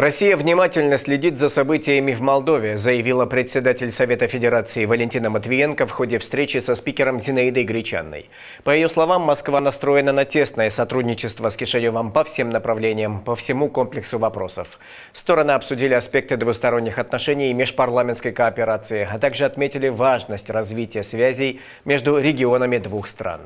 Россия внимательно следит за событиями в Молдове, заявила председатель Совета Федерации Валентина Матвиенко в ходе встречи со спикером Зинаидой Гречанной. По ее словам, Москва настроена на тесное сотрудничество с Кишелевым по всем направлениям, по всему комплексу вопросов. Стороны обсудили аспекты двусторонних отношений и межпарламентской кооперации, а также отметили важность развития связей между регионами двух стран.